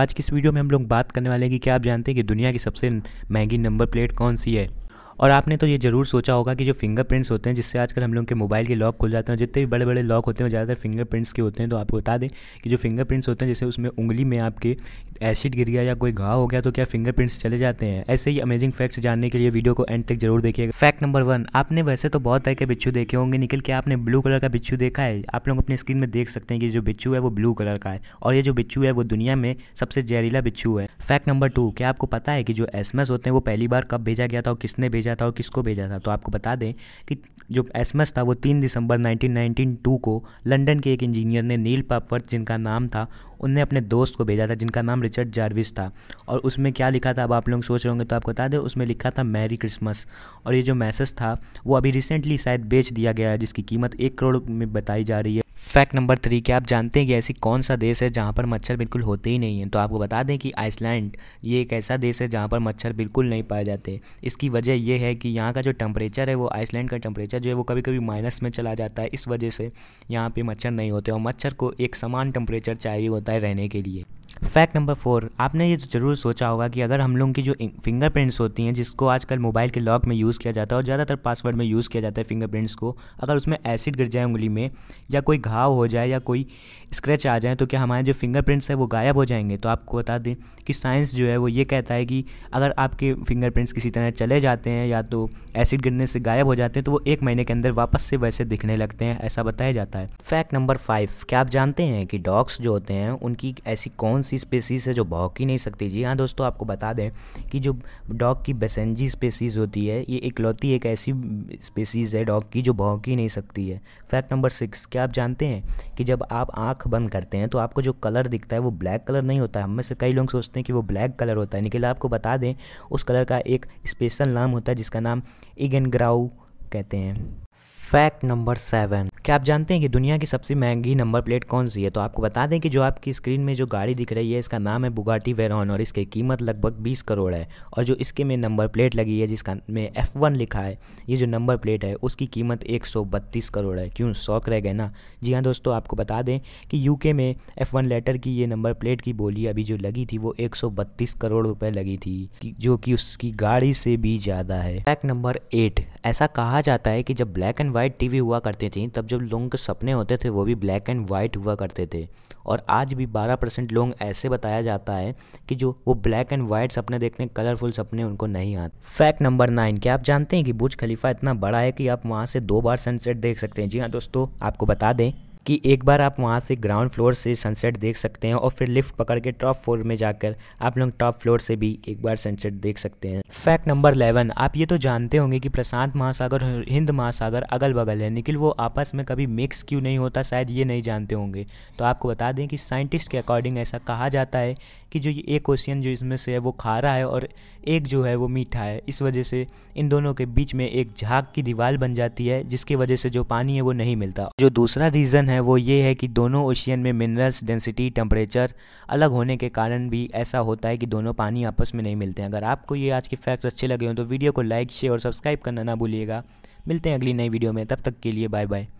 आज की इस वीडियो में हम लोग बात करने वाले हैं कि क्या आप जानते हैं कि दुनिया की सबसे महंगी नंबर प्लेट कौन सी है और आपने तो ये ज़रूर सोचा होगा कि जो फिंगरप्रिंट्स होते हैं जिससे आजकल हम लोग के मोबाइल के लॉक खुल जाते हैं जितने भी बड़े बड़े लॉक होते हैं ज़्यादातर फिंगरप्रिंट्स के होते हैं तो आपको बता दें कि जो फिंगरप्रिंट्स होते हैं जैसे उसमें उंगली में आपके एसिड गिर गया या कोई घाव हो गया तो क्या फिंगरप्रिंट्स चले जाते हैं ऐसे ही अमेजिंग फैक्ट्स जानने के लिए वीडियो को एंड तक जरूर देखिएगा फैक्ट नंबर वन आपने वैसे तो बहुत तरह के बिच्छू देखे होंगे निकल के आपने ब्लू कलर का बिच्छू देखा है आप लोग अपने स्क्रीन में देख सकते हैं कि जो बिच्छू है वो ब्लू कलर का है और ये जो बिच्छू है वो दुनिया में सबसे जहरीला बिच्छू है फैक्ट नंबर टू क्या आपको पता है कि जो एसमएस होते हैं वो पहली बार कब भेजा गया था और किसने भेजा भेजा था और किसको भेजा था तो आपको बता दें कि जो एसमस था वो तीन दिसंबर 1992 को लंदन के एक इंजीनियर ने नील पापवर्थ जिनका नाम था उनने अपने दोस्त को भेजा था जिनका नाम रिचर्ड जार्विस था और उसमें क्या लिखा था अब आप लोग सोच रहे होंगे तो आपको बता दें उसमें लिखा था मैरी क्रिसमस और ये जो मैसेज था वो अभी रिसेंटली शायद बेच दिया गया है जिसकी कीमत एक करोड़ में बताई जा रही है फैक्ट नंबर थ्री क्या आप जानते हैं कि ऐसी कौन सा देश है जहाँ पर मच्छर बिल्कुल होते ही नहीं हैं तो आपको बता दें कि आइसलैंड ये एक ऐसा देश है जहाँ पर मच्छर बिल्कुल नहीं पाए जाते इसकी वजह यह है कि यहाँ का जो टेम्परेचर है वो आइसलैंड का टेम्परेचर जो है वो कभी कभी माइनस में चला जाता है इस वजह से यहाँ पर मच्छर नहीं होते और मच्छर को एक समान टेम्परेचर चाहिए होता है रहने के लिए फैक्ट नंबर फोर आपने ये जरूर सोचा होगा कि अगर हम लोगों की जो फिंगरप्रिंट्स होती हैं जिसको आजकल मोबाइल के लॉक में यूज़ किया जाता है और ज़्यादातर पासवर्ड में यूज़ किया जाता है फिंगरप्रिंट्स को अगर उसमें एसिड गिर जाए उंगली में या कोई घाव हो जाए या कोई स्क्रैच आ जाए तो क्या हमारे जो फिंगरप्रिंट्स हैं वो गायब हो जाएंगे तो आपको बता दें कि साइंस जो है वो ये कहता है कि अगर आपके फिंगरप्रिंट्स किसी तरह चले जाते हैं या तो एसिड गिरने से गायब हो जाते हैं तो वो एक महीने के अंदर वापस से वैसे दिखने लगते हैं ऐसा बताया जाता है फैक्ट नंबर फाइव क्या आप जानते हैं कि डॉग्स जो होते हैं उनकी ऐसी कौन सी स्पेसीज़ है जो भौंक ही नहीं सकती जी हाँ दोस्तों आपको बता दें कि जो डॉग की बेसेंजी स्पेसीज़ होती है ये इकलौती एक ऐसी स्पेसीज़ है डॉग की जो भौंक ही नहीं सकती है फैक्ट नंबर सिक्स क्या आप जानते हैं कि जब आप आँख बंद करते हैं तो आपको जो कलर दिखता है वो ब्लैक कलर नहीं होता है हम में से कई लोग सोचते हैं कि वो ब्लैक कलर होता है निकल आपको बता दें उस कलर का एक स्पेशल नाम होता है जिसका नाम इगन ग्राउ कहते हैं फैक्ट नंबर सेवन क्या आप जानते हैं कि दुनिया की सबसे महंगी नंबर प्लेट कौन सी है तो आपको बता दें कि जो आपकी स्क्रीन में जो गाड़ी दिख रही है इसका नाम है बुगाटी वेरॉन और इसकी कीमत लगभग 20 करोड़ है और जो इसके में नंबर प्लेट लगी है जिसका में F1 लिखा है ये जो नंबर प्लेट है उसकी कीमत एक करोड़ है क्यों शौक रह गए ना जी हाँ दोस्तों आपको बता दें कि यूके में एफ़ लेटर की ये नंबर प्लेट की बोली अभी जो लगी थी वो एक करोड़ रुपये लगी थी जो कि उसकी गाड़ी से भी ज़्यादा है फैक्ट नंबर एट ऐसा कहा जाता है कि जब ब्लैक एंड वाइट टीवी हुआ करती थी तब जब लोगों के सपने होते थे वो भी ब्लैक एंड वाइट हुआ करते थे और आज भी 12 परसेंट लोग ऐसे बताया जाता है कि जो वो ब्लैक एंड वाइट सपने देखने कलरफुल सपने उनको नहीं आते फैक्ट नंबर नाइन क्या आप जानते हैं कि बुज खलीफा इतना बड़ा है कि आप वहाँ से दो बार सनसेट देख सकते हैं जी हाँ दोस्तों आपको बता दें कि एक बार आप वहाँ से ग्राउंड फ्लोर से सनसेट देख सकते हैं और फिर लिफ्ट पकड़ के टॉप फ्लोर में जाकर आप लोग टॉप फ्लोर से भी एक बार सनसेट देख सकते हैं फैक्ट नंबर अलेवन आप ये तो जानते होंगे कि प्रशांत महासागर हिंद महासागर अगल बगल है निखिल वो आपस में कभी मिक्स क्यों नहीं होता शायद ये नहीं जानते होंगे तो आपको बता दें कि साइंटिस्ट के अकॉर्डिंग ऐसा कहा जाता है कि जो ये एक ओशियन जो इसमें से है वो खारा है और एक जो है वो मीठा है इस वजह से इन दोनों के बीच में एक झाग की दीवार बन जाती है जिसकी वजह से जो पानी है वो नहीं मिलता जो दूसरा रीज़न है है वो ये है कि दोनों ओशियन में मिनरल्स डेंसिटी टेम्परेचर अलग होने के कारण भी ऐसा होता है कि दोनों पानी आपस में नहीं मिलते हैं अगर आपको ये आज के फैक्ट्स अच्छे लगे हों तो वीडियो को लाइक शेयर और सब्सक्राइब करना ना भूलिएगा मिलते हैं अगली नई वीडियो में तब तक के लिए बाय बाय